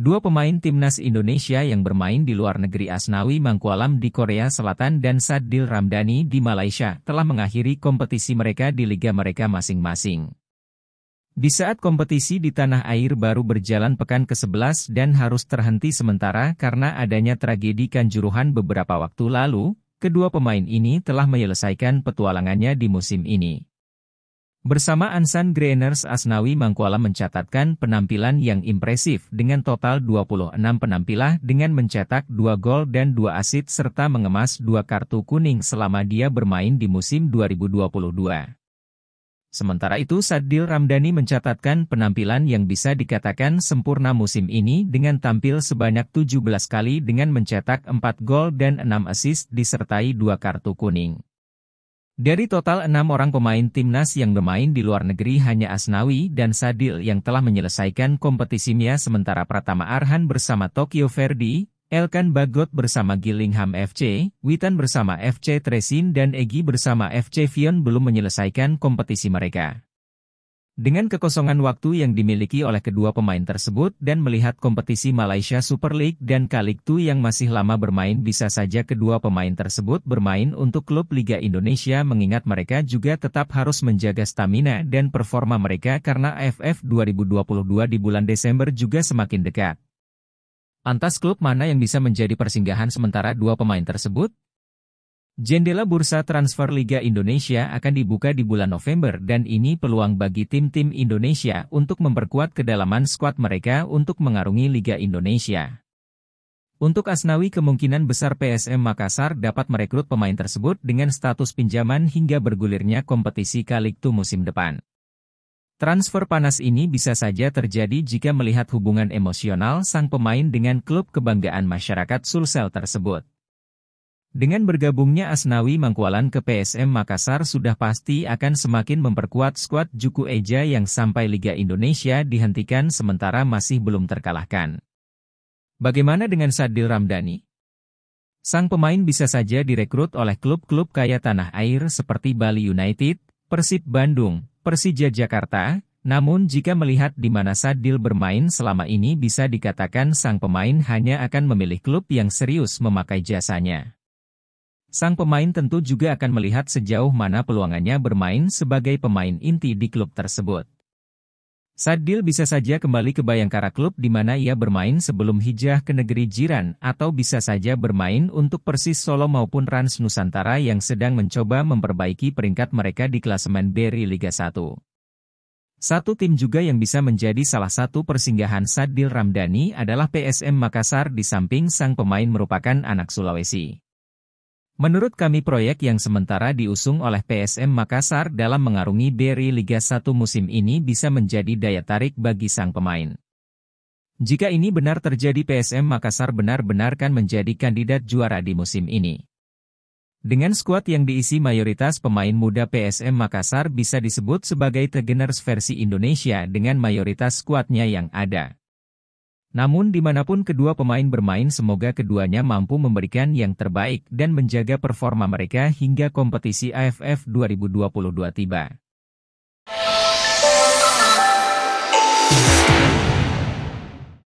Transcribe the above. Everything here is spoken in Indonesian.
Dua pemain timnas Indonesia yang bermain di luar negeri Asnawi Mangkualam di Korea Selatan dan Sadil Ramdhani di Malaysia telah mengakhiri kompetisi mereka di liga mereka masing-masing. Di saat kompetisi di tanah air baru berjalan pekan ke-11 dan harus terhenti sementara karena adanya tragedi Kanjuruhan beberapa waktu lalu, kedua pemain ini telah menyelesaikan petualangannya di musim ini. Bersama Ansan Greeners Asnawi Mangkualam mencatatkan penampilan yang impresif dengan total 26 penampilan dengan mencetak 2 gol dan 2 asit serta mengemas 2 kartu kuning selama dia bermain di musim 2022. Sementara itu Sadil Ramdhani mencatatkan penampilan yang bisa dikatakan sempurna musim ini dengan tampil sebanyak 17 kali dengan mencetak 4 gol dan 6 asis disertai 2 kartu kuning. Dari total enam orang pemain timnas yang bermain di luar negeri hanya Asnawi dan Sadil yang telah menyelesaikan kompetisi MIA sementara Pratama Arhan bersama Tokyo Verdi, Elkan Bagot bersama Gillingham FC, Witan bersama FC Tresin dan Egi bersama FC Vion belum menyelesaikan kompetisi mereka. Dengan kekosongan waktu yang dimiliki oleh kedua pemain tersebut dan melihat kompetisi Malaysia Super League dan Kaliktu yang masih lama bermain bisa saja kedua pemain tersebut bermain untuk klub Liga Indonesia mengingat mereka juga tetap harus menjaga stamina dan performa mereka karena AFF 2022 di bulan Desember juga semakin dekat. Antas klub mana yang bisa menjadi persinggahan sementara dua pemain tersebut? Jendela bursa transfer Liga Indonesia akan dibuka di bulan November dan ini peluang bagi tim-tim Indonesia untuk memperkuat kedalaman skuad mereka untuk mengarungi Liga Indonesia. Untuk Asnawi kemungkinan besar PSM Makassar dapat merekrut pemain tersebut dengan status pinjaman hingga bergulirnya kompetisi Kaliktu musim depan. Transfer panas ini bisa saja terjadi jika melihat hubungan emosional sang pemain dengan klub kebanggaan masyarakat Sulsel tersebut. Dengan bergabungnya Asnawi Mangkualan ke PSM Makassar sudah pasti akan semakin memperkuat skuad Juku Eja yang sampai Liga Indonesia dihentikan sementara masih belum terkalahkan. Bagaimana dengan Sadil Ramdhani? Sang pemain bisa saja direkrut oleh klub-klub kaya tanah air seperti Bali United, Persib Bandung, Persija Jakarta, namun jika melihat di mana Sadil bermain selama ini bisa dikatakan sang pemain hanya akan memilih klub yang serius memakai jasanya. Sang pemain tentu juga akan melihat sejauh mana peluangannya bermain sebagai pemain inti di klub tersebut. Sadil bisa saja kembali ke Bayangkara klub di mana ia bermain sebelum hijrah ke negeri jiran atau bisa saja bermain untuk Persis Solo maupun Rans Nusantara yang sedang mencoba memperbaiki peringkat mereka di klasemen BRI Liga 1. Satu tim juga yang bisa menjadi salah satu persinggahan Sadil Ramdhani adalah PSM Makassar di samping sang pemain merupakan anak Sulawesi. Menurut kami proyek yang sementara diusung oleh PSM Makassar dalam mengarungi Derry Liga 1 musim ini bisa menjadi daya tarik bagi sang pemain. Jika ini benar terjadi PSM Makassar benar-benar kan menjadi kandidat juara di musim ini. Dengan skuad yang diisi mayoritas pemain muda PSM Makassar bisa disebut sebagai Tegeners versi Indonesia dengan mayoritas skuadnya yang ada. Namun dimanapun kedua pemain bermain semoga keduanya mampu memberikan yang terbaik dan menjaga performa mereka hingga kompetisi AFF 2022 tiba.